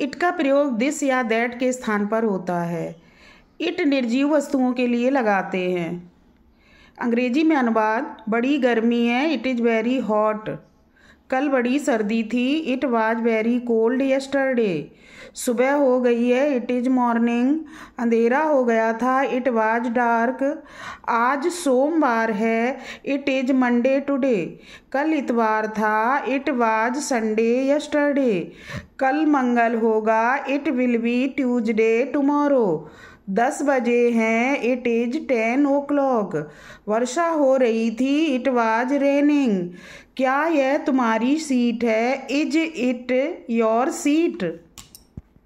it का प्रयोग this या दैट के स्थान पर होता है इट निर्जीव वस्तुओं के लिए लगाते हैं अंग्रेजी में अनुवाद बड़ी गर्मी है इट इज़ वेरी हॉट कल बड़ी सर्दी थी it was very cold yesterday सुबह हो गई है इट इज़ मॉर्निंग अंधेरा हो गया था इट वॉज डार्क आज सोमवार है इट इज़ मंडे टुडे कल इतवार था इट वॉज संडे यस्टरडे कल मंगल होगा it will be Tuesday tomorrow दस बजे हैं it is ten o'clock वर्षा हो रही थी इट वाज रेनिंग क्या यह तुम्हारी सीट है इज इट योर सीट